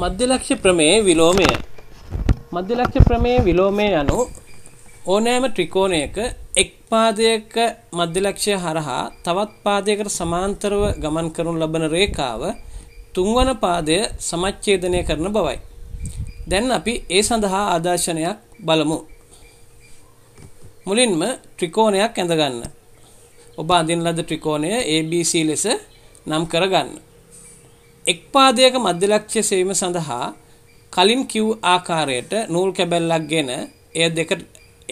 මධ්‍යලක්ෂ ප්‍රමේ විලෝමය මධ්‍යලක්ෂ ප්‍රමේ විලෝමය යනු ඕනෑම ත්‍රිකෝණයක එක් පාදයක මධ්‍යලක්ෂය හරහා තවත් පාදයකට සමාන්තරව ගමන් කරනු ලබන රේඛාව තුන්වන පාදය සමච්ඡේදනය කරන බවයි. දැන් අපි ඒ සඳහා ආදර්ශනයක් බලමු. මුලින්ම ත්‍රිකෝණයක් ඇඳගන්න. ඔබ අඳින ලද ත්‍රිකෝණය ABC ලෙස නම් කරගන්න. එක් පාදයක මධ්‍ය ලක්ෂ්‍ය සෙවීම සඳහා කලින් කිව් ආකාරයට නූල් කැබැල්ලක්ගෙන එය දෙකට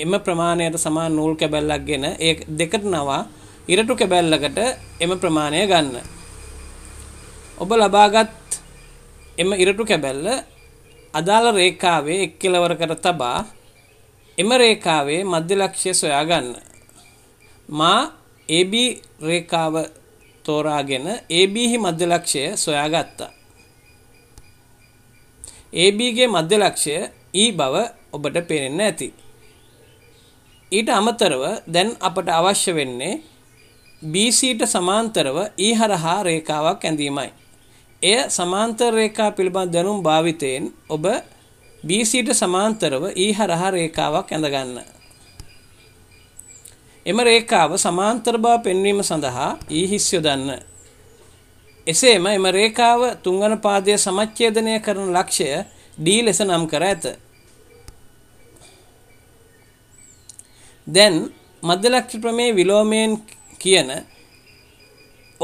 එම ප්‍රමාණයට සමාන නූල් කැබැල්ලක්ගෙන ඒ දෙකට නවා ඉරටු කැබැල්ලකට එම ප්‍රමාණය ගන්න. ඔබ ලබාගත් එම ඉරටු කැබැල්ල අදාළ රේඛාවේ එක් කෙලවරකට තබා එම රේඛාවේ මධ්‍ය ලක්ෂ්‍ය සොයා ගන්න. මා AB රේඛාව තෝරාගෙන ABහි මධ්‍යලක්ෂය සොයාගත්තා. ABගේ මධ්‍යලක්ෂය E බව ඔබට පේනෙන්න ඇති. ඊට අමතරව දැන් අපට අවශ්‍ය වෙන්නේ BCට සමාන්තරව E හරහා රේඛාවක් ඇඳීමයි. එය සමාන්තර රේඛා පිළිබඳ දැනුම් භාවිතයෙන් ඔබ BCට සමාන්තරව E හරහා රේඛාවක් ඇඳ ගන්න. එම රේඛාව සමාන්තර බව පෙන්වීම සඳහා ඊහිස් යොදන්න. එසේම එම රේඛාව තුන්වන පාදයේ සමච්ඡේදනය කරන ලක්ෂය D ලෙස නම් කර ඇත. දැන් මධ්‍යලක්ෂ ප්‍රමේ විලෝමයෙන් කියන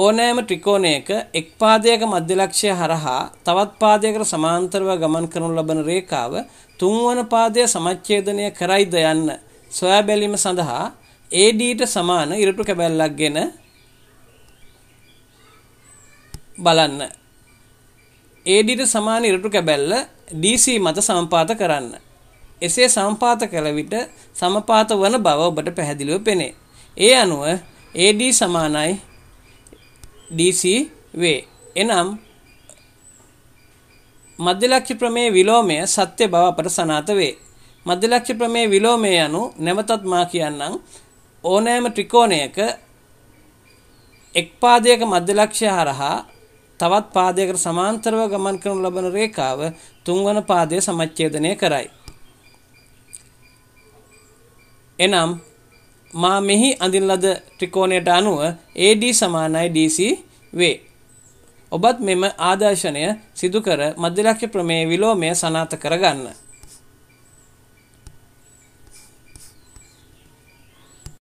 ඕනෑම ත්‍රිකෝණයක එක් පාදයක මධ්‍යලක්ෂය හරහා තවත් පාදයකට සමාන්තරව ගමන් කරනු ලබන රේඛාව තුන්වන පාදයේ සමච්ඡේදනය කරයිද යන්න සොයා බැලීම සඳහා ADට සමාන ඉරටු කැබැල්ලක් ගෙන බලන්න. ADට සමාන ඉරටු කැබැල්ල DC මත සමපාත කරන්න. එසේ සමපාත කළ විට සමපාත වන බව ඔබට පැහැදිලිව පෙනේ. ඒ අනුව AD සමානයි DC වේ. එනම් මධ්‍යලක්ෂ්‍ය ප්‍රමේ විලෝමය සත්‍ය බව අපට සනාත වේ. මධ්‍යලක්ෂ්‍ය ප්‍රමේ විලෝමය යනු නැවතත් මා කියන්නම් ඕනෑම ත්‍රිකෝණයක එක් පාදයක මධ්‍ය ලක්ෂ්‍ය හරහා තවත් පාදයකට සමාන්තරව ගමන් කරනු ලබන රේඛාව තුන්වන පාදයේ සමච්ඡේදනය කරයි. එනම් මා මෙහි අඳින ලද ත්‍රිකෝණයට අනුව AD සමානයි DC වේ. ඔබත් මෙම ආදර්ශනය සිදු කර මධ්‍යලක්ෂ්‍ය ප්‍රමේය විලෝමය සනාථ කරගන්න.